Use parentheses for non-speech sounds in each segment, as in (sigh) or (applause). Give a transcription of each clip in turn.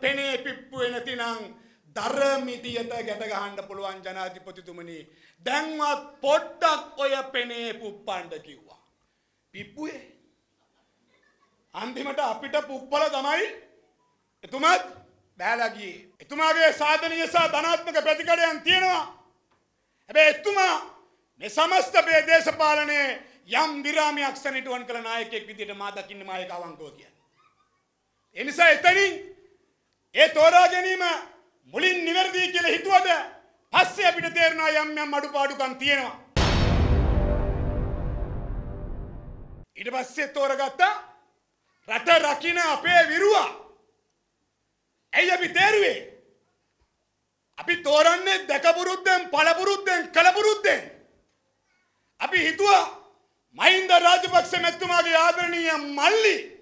පෙනේ පිප්පුවේ නැතිනම් දරමිටියට ගැට ගහන්න පුළුවන් ජනාධිපතිතුමනි දැන්වත් පොඩ්ඩක් ඔය පෙනේ පුප්පන්න කිව්වා පිප්පුවේ අන්තිමට අපිට පුප්පල තමයි එතුමත් බෑලා ගියේ එතුමාගේ සාධනීය සහ ධනාත්මක ප්‍රතිකරයන් තියෙනවා හැබැයි එතුමා මේ සමස්ත මේ දේශපාලනයේ යම් විරාමයක් සනිටුවන් කළ නායකයෙක් විදිහට මා දකින්න මායක අවංකව කියන්නේ ඒ නිසා එතනින් ඒ තෝරා ගැනීම මුලින් නිවැරදි කියලා හිතුවද පස්සේ අපිට තේරෙනවා යම් යම් අඩුපාඩුකම් තියෙනවා. ඊට පස්සේ තෝරගත්ත රට රකින්න අපේ විරුවා. ඇයි අපි තේරුවේ? අපි තෝරන්නේ දැකපුරුද්දෙන් පළපුරුද්දෙන් කලපුරුද්දෙන්. අපි හිතුවා මහින්ද රාජපක්ෂ මැතිතුමාගේ ආදරණීය මල්ලි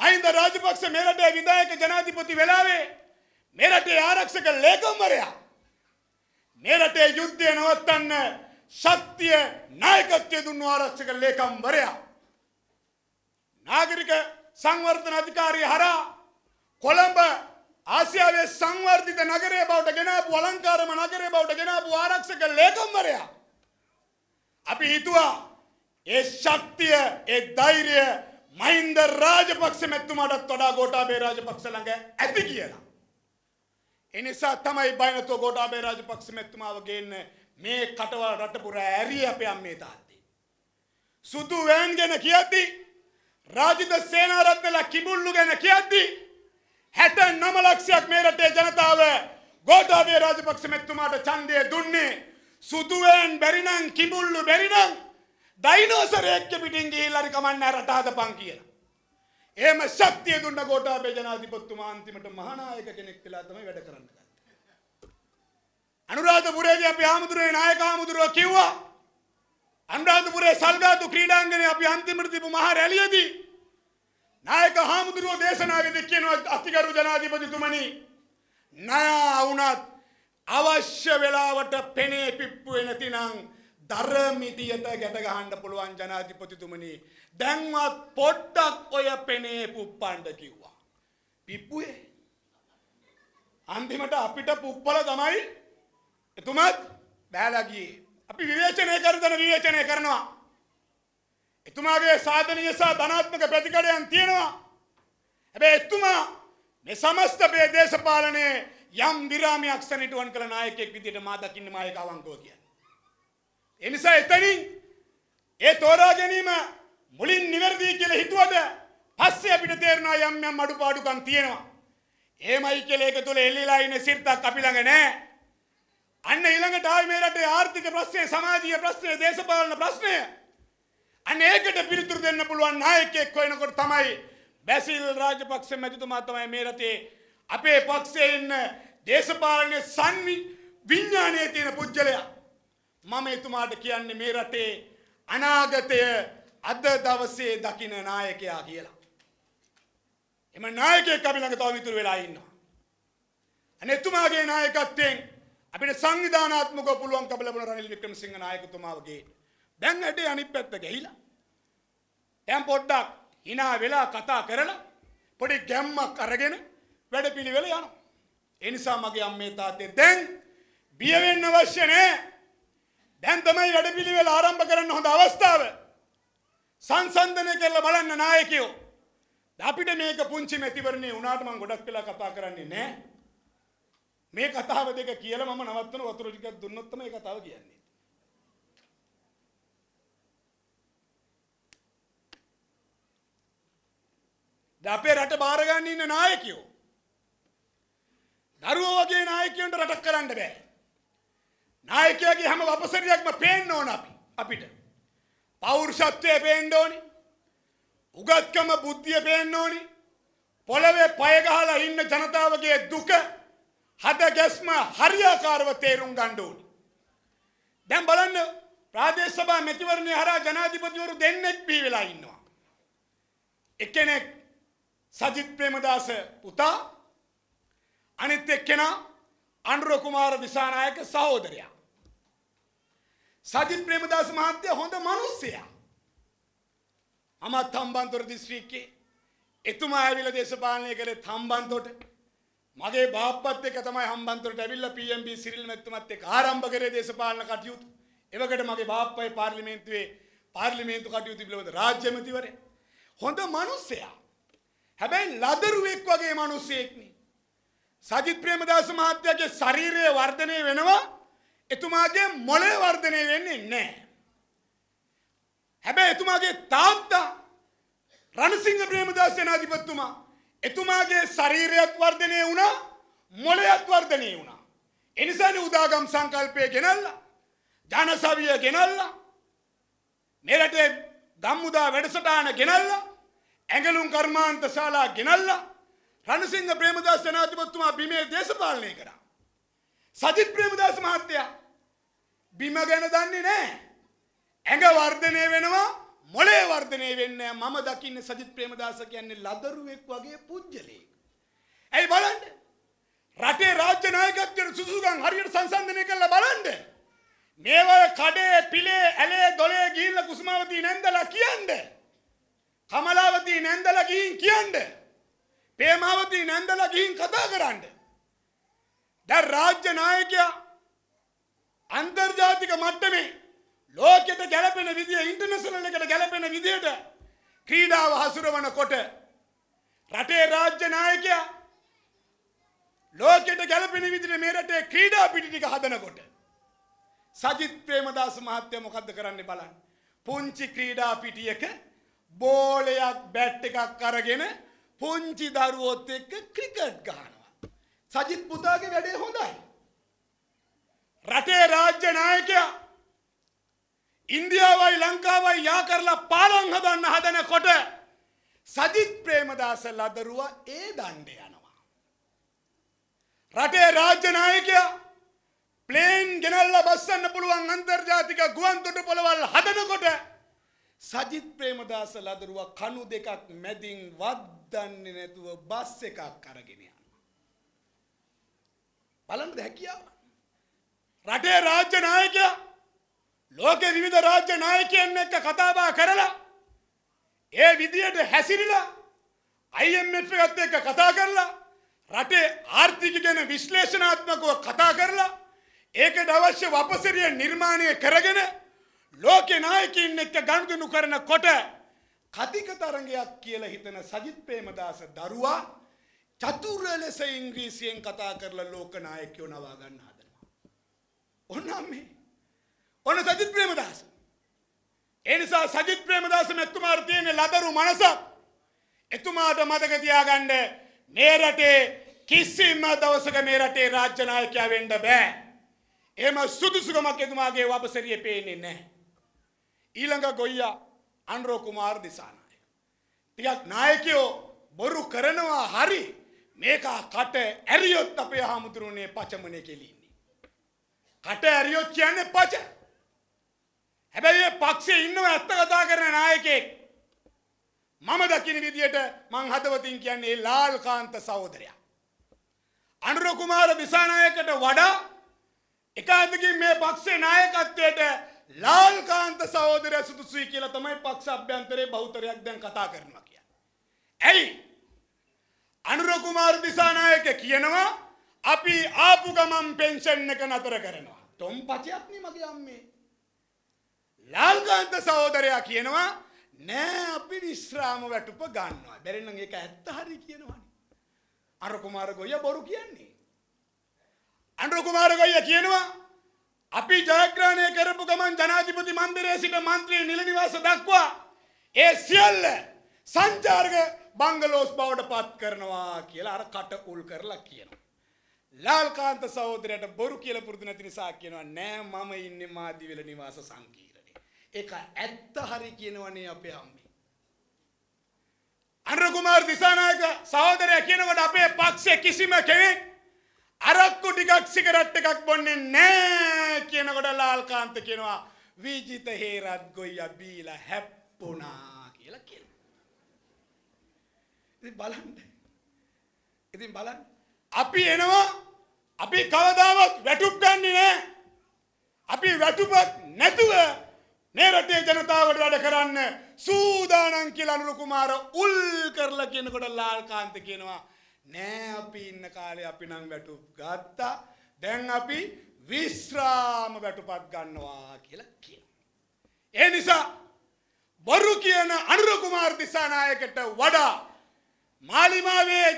මහින්ද රාජපක්ෂ මෙරටේ විධායක ජනාධිපති වෙලාවේ මෙරටේ ආරක්ෂක ලේකම්වරයා මෙරටේ යුද්ධය නවත්තන්න ශක්තිය නායකත්වය දුන්නු ආරක්ෂක ලේකම්වරයා නාගරික සංවර්ධන අධිකාරිය හරහා කොළඹ ආසියාවේ සංවර්ධිත නගරය බවට ගෙනාපු අලංකාරම නගරය බවට ගෙනාපු ආරක්ෂක ලේකම්වරයා අපි හිතුවා ඒ ශක්තිය ඒ ධෛර්යය මහින්ද රාජපක්ෂ මැතිතුමාටත් වඩා ගෝඨාභය රාජපක්ෂ ළඟ ඇති කියලා. ඒ නිසා තමයි බය නැතුව ගෝඨාභය රාජපක්ෂ මැතිතුමාව ගේන්න මේ කටවල රට පුරා ඇරි අපේ අම්මේ තාත්තේ. සුදු වෑන් ගැන කියද්දි රාජිත සේනාරත්නලා කිඹුල්ලු ගැන කියද්දි 69 ලක්ෂයක් මේ රටේ ජනතාව ගෝඨාභය රාජපක්ෂ මැතිතුමාට ඡන්දය දුන්නේ සුදු වෑන් බැරි නම් කිඹුල්ලු බැරි නම් දයිනෝසරයෙක්ක පිටින් ගිහිල්ලා කමන්න රට හදපන් කියලා. එහෙම ශක්තිය දුන්න ගෝඨාභය ජනාධිපතිතුමා අන්තිමට මහානායක කෙනෙක් වෙලා තමයි වැඩ කරන්න ගත්තේ. අනුරාධපුරයේදී අපි ආමුදුරේ නායක ආමුදුරව කිව්වා අනුරාධපුරේ සල්ගාතු ක්‍රීඩාංගණයේ අපි අන්තිමට තිබු මහ රැළියේදී නායක හාමුදුරුවෝ දේශනාවේදී කියනවා අතිගරු ජනාධිපතිතුමනි ණය වුණත් අවශ්‍ය වෙලාවට පෙනේ පිප්පුවේ නැතිනම් දරමිටියට ගැට ගහන්න පුළුවන් ජනාධිපතිතුමනි දැන්වත් පොඩ්ඩක් ඔය පෙනේ පුප්පන්ඩ කිව්වා. පිප්පුේ අන්තිමට අපිට පුප්පල තමයි එතුමත් බෑලගියේ අපි විවේචනය කරදන විවේචනය කරනවා. එතුමාගේ සාධනය සහ ධනාත්මක ප්‍රතිකඩයන් තියෙනවා. හැබැයි එතුමා මේ සමස්ත මේ දේශපාලනයේ යම් විරාමයක් සනිටුවන් කළ නායකයෙක් විදිහට මා දකින්න මායක අවංකව කියන. එනිසා එතනින් ඒ තෝරා ගැනීම මුලින් නිවැරදි කියලා හිතුවද පස්සේ අපිට තේරුණා යම් යම් අඩුපාඩුකම් තියෙනවා. ඒමයි කියලා ඒක තුල එල්ලීලා ඉන්න සිරිතක් අපි ළඟ නැහැ. අන්න ඊළඟට ආයි මේ රටේ ආර්ථික ප්‍රශ්නේ, සමාජීය ප්‍රශ්නේ, දේශපාලන ප්‍රශ්නය. අන්න ඒකට පිළිතුරු දෙන්න පුළුවන් නායකයෙක් වෙනකොට තමයි බැසිල් රාජපක්ෂ මැතිතුමා තමයි මේ රටේ අපේ පක්ෂයේ ඉන්න දේශපාලන සංවිඥානයේ තියෙන පුජ්‍යලයා. මම එතුමාට කියන්නේ මේ රටේ අනාගතය අද දවසේ දකින නායකයා කියලා. එම නායකයෙක් අපි ළඟ තවම ඉතුරු වෙලා ඉන්නවා. අනේ එතුමාගේ නායකත්වයෙන් අපිට සංවිධානාත්මකව පුළුවන්කම ලැබුණ රනිල් වික්‍රමසිංහ නායකතුමාගේ දැන් ඇටේ අනිත් පැත්ත ගිහිලා දැන් පොඩ්ඩක් hina වෙලා කතා කරලා පොඩි ගැම්මක් අරගෙන වැඩපිළිවෙල යනවා. ඒ නිසා මගේ අම්මේ තාත්තේ දැන් බිය වෙන්න අවශ්‍ය නැහැ. දැන් තමයි වැඩපිළිවෙල ආරම්භ කරන්න හොඳ අවස්ථාව. සංසන්දනය කරලා බලන්න නායකයෝ. අපිට මේක පුංචි මැතිවරණේ වුණාට මම ගොඩක් වෙලා කතා කරන්නේ නැහැ. මේ කතාව දෙක කියලා මම නවත්තන වතුර ටිකක් දුන්නොත් තමයි කතාව කියන්නේ. අපේ රට බාරගන්න ඉන්න නායකයෝ දරුවෝ වගේ නායකයන්ට රටක් කරන්න බෑ. නායකයාගේ හැම වපසරියක්ම පේන්න ඕන අපි අපිට. පෞරුෂත්වය පේන්න ඕනි. උගත්කම බුද්ධිය පේන්න ඕනි. පොළවේ පය ගහලා ඉන්න ජනතාවගේ දුක හද ගැස්ම හරියාකාරව තේරුම් ගන්න ඕනි. දැන් බලන්න ප්‍රාදේශ සභා මැතිවරණය හරහා ජනාධිපතිවරු දෙන්නෙක් බී වෙලා ඉන්නවා. එක්කෙනෙක් සජිත් ප්‍රේමදාස පුතා අනිත් එක්කෙනා අනුර කුමාර දිසානායක සහෝදරයා. සජිත් ප්‍රේමදාස මහත්තයා හොඳ මිනිස්සයා. අමත් හම්බන්තොට දිස්ත්‍රික්කේ එතුමා ඇවිල්ලා දේශපාලනය කළේ හම්බන්තොට. මගේ බාප්පත් එක්ක තමයි හම්බන්තොට ඇවිල්ලා PMB සිරිල් මැතිතුමත් එක්ක ආරම්භ කරේ දේශපාලන කටයුතු. එවකට මගේ බාප්පයි පාර්ලිමේන්තුවේ පාර්ලිමේන්තු කටයුතු පිළිබඳ රාජ්‍ය ඇමතිවරයා. හොඳ මිනිස්සයා. හැබැයි ලදරුවෙක් වගේ මිනිස්සෙක් නේ. සජිත් ප්‍රේමදාස මහත්තයාගේ ශරීරය වර්ධනය වෙනවා එතුමාගේ මොලේ වර්ධනය වෙන්නේ නැහැ. හැබැයි එතුමාගේ තාත්තා රණසිංහ ප්‍රේමදාස සේනාධිපතිතුමා එතුමාගේ ශරීරයත් වර්ධනය වුණා මොලයත් වර්ධනය වුණා. එනිසානේ උදාගම් සංකල්පය ගෙනල්ලා ජනසවිය ගෙනල්ලා මේ රටේ ගම්මුදා වැඩසටහන ගෙනල්ලා ඇඟලුම් කර්මාන්ත ශාලා ගෙනල්ලා රණසිංහ ප්‍රේමදාස ජනාධිපතිතුමා බිමේ දේශපාලනය කරා. සජිත් ප්‍රේමදාස මහත්තයා බිම ගැන දන්නේ නැහැ. ඇඟ වර්ධනය වෙනවා මොලේ වර්ධනය වෙන්නේ මම දකින්නේ සජිත් ප්‍රේමදාස කියන්නේ ලදරුවෙක් වගේ පුජ්‍යලෙක්. ඇයි බලන්න. රටේ රාජ්‍ය නායකත්වයේ සුසුසුකම් හරියට සංසන්දනය කරලා බලන්න. මේවා කඩේ පිලේ ඇලේ දොලේ ගිහිල්ලා කුසුමාවතී නැන්දලා කියන්නේ. කමලාවතී නැන්දලා ගිහින් කියන්නේ. පේමාවතී නැන්දලා ගිහින් කතා කරන්න. දැන් රාජ්‍ය නායකයා අන්තර්ජාතික මට්ටමේ ලෝකෙට ගැලපෙන විදිය ඉන්ටර්නැෂනල් එකට ගැලපෙන විදියට ක්‍රීඩාව හසුරවනකොට රටේ රාජ්‍ය නායකයා ලෝකෙට ගැලපෙන විදිහට මේ රටේ ක්‍රීඩා පිටි ටික හදනකොට සජිත් ප්‍රේමදාස මහත්තයා මොකද්ද කරන්නේ බලන්න. පුංචි ක්‍රීඩා පිටියක බෝලයක් බැට් එකක් අරගෙන පුංචි දරුවොත් එක්ක ක්‍රිකට් ගහනවා. සජිත් පුතාගේ වැඩේ හොඳයි. රටේ රාජ්‍ය නායකයා ඉන්දියාවයි ලංකාවයි යා කරලා පාලම් හදන්න හදනකොට සජිත් ප්‍රේමදාස ලදරුවා ඒ දණ්ඩ යනවා. රටේ රාජ්‍ය නායකයා ප්ලේන් ගෙනල්ලා බස්සන්න පුළුවන් අන්තර්ජාතික ගුවන්තොට පොළවල් හදනකොට සජිත් ප්‍රේමදාස ලදරුවා කණු දෙකක් මැදින් වත් දන්නේ නැතුව බස් එකක් අරගෙන යනවා. බලන්න හැකියාව. රටේ රාජ්‍ය නායකයා ලෝකේ විවිධ රාජ්‍ය නායකයන් එක්ක කතාබහ කරලා ඒ විදියට හැසිරිලා IMF එකත් එක්ක කතා කරලා රටේ ආර්ථික ගැන විශ්ලේෂණාත්මකව කතා කරලා ඒකට අවශ්‍ය වපසරිය නිර්මාණය කරගෙන ලෝකේ නායකයින් එක්ක ගනුදෙනු කරනකොට කතික තරගයක් කියලා හිතන සජිත් ප්‍රේමදාස දරුවා චතුර ලෙස ඉංග්‍රීසියෙන් කතා කරලා ලෝකනායකයෝ නවා ගන්න හදනවා. ඔන්න අම්මේ. ඔන්න සජිත් ප්‍රේමදාස. ඒ නිසා සජිත් ප්‍රේමදාස මෙතුමාට තියෙන ලදරු මනස එතුමාට මතක තියාගන්න මේ රටේ කිසිම දවසක මේ රටේ රාජ්‍ය නායකයා වෙන්න බෑ. එහෙම සුදුසුකමක් එතුමාගේ වපසරියේ පේන්නේ නැහැ. ඊළඟ ගොයියා අනුරෝ කුමාර් දිසානායක. ටිකක් නායකයෝ බොරු කරනවා හරි මේක කට ඇරියොත් අපේ හාමුදුරුවනේ පචමනේ කෙලින්නේ. කට ඇරියොත් කියන්නේ පච. හැබැයි මේ පක්ෂේ ඉන්නව ඇත්ත කතා කරන නායකයෙක්. මම දකින විදියට මං හදවතින් කියන්නේ ලාල්කාන්ත සහෝදරයා. අනුර කුමාර දිසානායකට වඩා එක අතකින් මේ පක්ෂේ නායකත්වයට ලාල්කාන්ත සහෝදරය සුදුසුයි කියලා තමයි පක්ෂ අභ්‍යන්තරේ බෞතරයක් දැන් කතා කරනවා කියන්නේ. ඇයි? අනුර කුමාර දිසානායක කියනවා අපි ආපු ගමන් පෙන්ෂන් එක නතර කරනවා. තොම්පචයක් නේ මගේ අම්මේ. ලාල්කාන්ත සහෝදරයා කියනවා නෑ අපි විශ්‍රාම වැටුප ගන්නවා. බැරි නම් ඒක ඇත්ත හරි කියනවනේ. අනුර කුමාර ගොයියා බොරු කියන්නේ. අනුර කුමාර ගොයියා කියනවා අපි ජයග්‍රහණය කරපු ගමන් ජනාධිපති මන්දිරයේ සිට මන්ත්‍රී නිල නිවාස දක්වා ඒ සියල්ල සංචාරක බංගලෝස් බවට පත් කරනවා කියලා අර කට උල් කරලා කියනවා. ලාල්කාන්ත සහෝදරයට බොරු කියලා පුරුදු නැති නිසා කියනවා නෑ මම ඉන්නේ මාදිවිල නිවාස සංකීර්ණේ. ඒක ඇත්ත හරි කියනවනේ අපේ අම්මේ. අනුර කුමාර් දිසානායක සහෝදරයා කියනකොට අපේ පක්ෂයේ කිසිම කෙනෙක් අරක්කු ටිකක් සිගරට් එකක් බොන්නේ නෑ කියනකොට ලාල්කාන්ත කියනවා විජිත හේරත් ගොයියා බීලා හැප්පුණා කියලා කියනවා. ඉතින් බලන්න. ඉතින් බලන්න. අපි එනවා අපි කවදාවත් වැටුප් ගන්නේ නෑ. අපි වැටුපක් නැතුව මේ රටේ ජනතාවට වැඩ කරන්න සූදානම් කියලා අනුර කුමාර උල් කරලා කියනකොට ලාල්කාන්ත කියනවා නෑ අපි ඉන්න කාලේ අපි නම් වැටුප් ගත්තා. දැන් අපි විශ්‍රාම වැටුපක් ගන්නවා කියලා කියනවා. ඒ නිසා බොරු කියන අනුර කුමාර් දිසානායකට වඩා මාලිමාවේ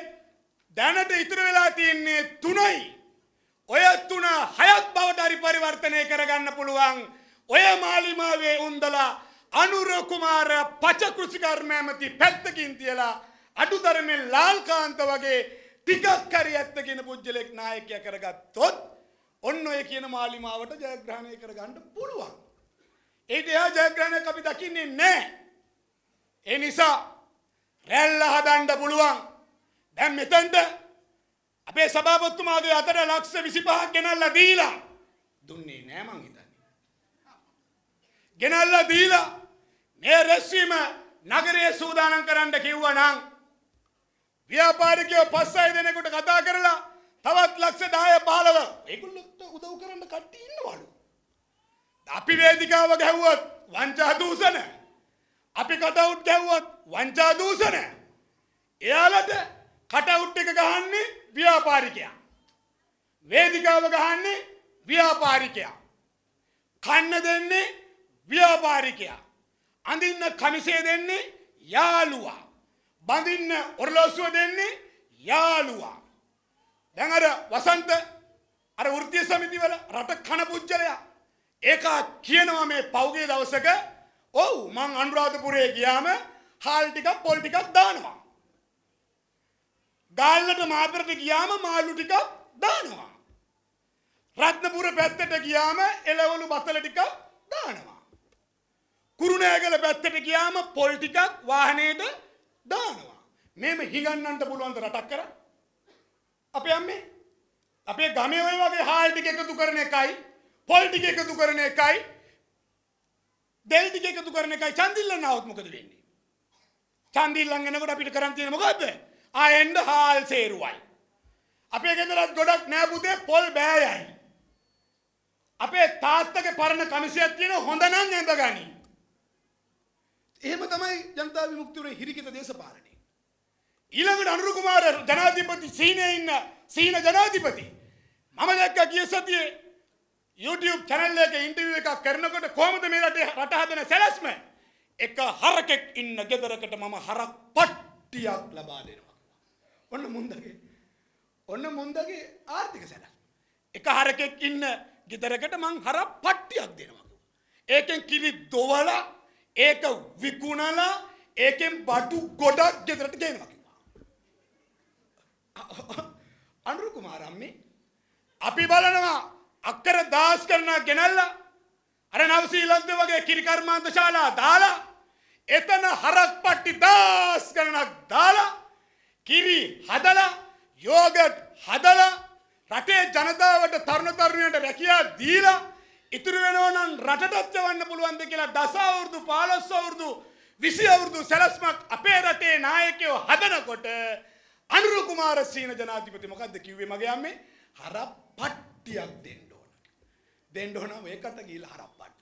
දැනට ඉතුරු වෙලා තියෙන්නේ තුනයි. ඔය තුන හයක් බවට හරි පරිවර්තනය කරගන්න පුළුවන්. ඔය මාලිමාවේ උන්දලා අනුර කුමාර පච කෘෂිකර්ම ඇමති පැත්තකින් තියලා අඩුතරමෙන් ලාල්කාන්ත වගේ ටිකක් හරි ඇත්ත කියන පුජ්‍යලෙක් නායකය කරගත්තොත් ඔන්න ඔය කියන මාලිමාවට ජයග්‍රහණය කරගන්න පුළුවන්. ඒට එහා ජයග්‍රහණයක් අපි දකින්නේ නැහැ. ඒ නිසා රැල්ල හදන්න පුළුවන්. දැන් මෙතෙන්ට අපේ සභාපතිතුමාගේ අතට ලක්ෂ 25ක් ගෙනල්ලා දීලා දුන්නේ නැහැ මං හිතන්නේ. ගෙනල්ලා දීලා මේ රැස්වීම නගරයේ සූදානම් කරන්න කිව්වා නම් ව්‍යාපාරිකයෝ පස් අය දෙනෙකුට කතා කරලා තවත් ලක්ෂ 10 15 ඒගොල්ලොත් උදව් කරන්න කට්ටිය ඉන්නවලු. අපි වේදිකාව ගැහුවොත් වංචා දූෂණ. අපි කටවුට් ගැහුවොත් වංචා දූෂණ. එයාලට කටවුට් එක ගහන්නේ ව්‍යාපාරිකයා. වේදිකාව ගහන්නේ ව්‍යාපාරිකයා. කන්න දෙන්නේ ව්‍යාපාරිකයා. අඳින්න කමිසේ දෙන්නේ යාළුවා. බඳින්න ඔරලෝසුව දෙන්නේ යාළුවා. දැන් අර වසන්ත අර වෘත්තීය සමිතිවල රට කන පුජ්‍යලයා ඒකා කියනවා මේ පෞගේ දවසක ඔව් මං අනුරාධපුරේ ගියාම හාල් ටිකක් පොල් ටිකක් දානවා. ගාල්ලට මාතරට ගියාම මාළු ටිකක් දානවා. රත්නපුර පැත්තට ගියාම එළවලු බතල ටිකක් දානවා. කුරුණෑගල පැත්තට ගියාම පොල් ටිකක් වාහනේට දානවා. මේම හිඟන්නන්ට පුළුවන් රටක් කරා. අපේ අම්මේ අපේ ගමේ ওই වගේ හාල් ටික එකතු කරන එකයි, පොල් ටික එකතු කරන එකයි, දෙල් ටික එකතු කරන එකයි චන්දිල්ලන් આવොත් මොකද වෙන්නේ? චන්දිල්ලන් එනකොට අපිට කරන් තියෙන මොකද්ද? ආයෙන්ද හාල් සේරුවයි. අපේ ගෙදරත් ගොඩක් නෑ පුතේ පොල් බෑයයි. අපේ තාත්තගේ පරණ කමිසයක් තියෙන හොඳ නම් ඇඳ ගනී. එහෙම තමයි ජනතා විමුක්තිවරේ හිරිකිත දේශපාලනය. ඊළඟට අනුර කුමාර ජනාධිපති සීනේ ඉන්න සීන ජනාධිපති මම දැක්ක ගිය සතියේ YouTube channel එකේ ඉන්ටර්විව් එකක් කරනකොට කොහොමද මේ රටේ රට හදන සැලැස්ම? එක හරකෙක් ඉන්න ගෙදරකට මම හරක් පට්ටියක් ලබා දෙනවා. ඔන්න මුන්දගේ ඔන්න මුන්දගේ ආර්ථික සැලැස්ම. එක හරකෙක් ඉන්න ගෙදරකට මං හරක් පට්ටියක් දෙනවා. ඒකෙන් කිරි දොවලා ඒක විකුණලා ඒකෙන් බඩු ගොඩක් ගෙදරට ගේනවා කිව්වා. (laughs) අනුරු කුමාරම්මේ අපි බලනවා අක්කර 10 කරන ගෙනල්ලා අර නවසීලන්ත වගේ කිරි කර්මාන්ත ශාලා දාලා එතන හරක් පට්ටි 10 ගණනක් දාලා කිරි හදලා යෝගට් හදලා රටේ ජනතාවට තරුණ තරුණියන්ට රැකියාව දීලා ඉතුරු වෙනවනම් රටටත් යවන්න පුළුවන්ද කියලා දස අවුරුදු 15 අවුරුදු 20 අවුරුදු සැලැස්මක් අපේ රටේ නායකයෝ හදනකොට අනුර කුමාර සීන ජනාධිපති මොකද්ද කිව්වේ මගේ අම්මේ හරප්පට්ටියක් දෙන්න ඕන. දෙන්න ඕන මේකට ගිහිල්ලා හරප්පට්ටි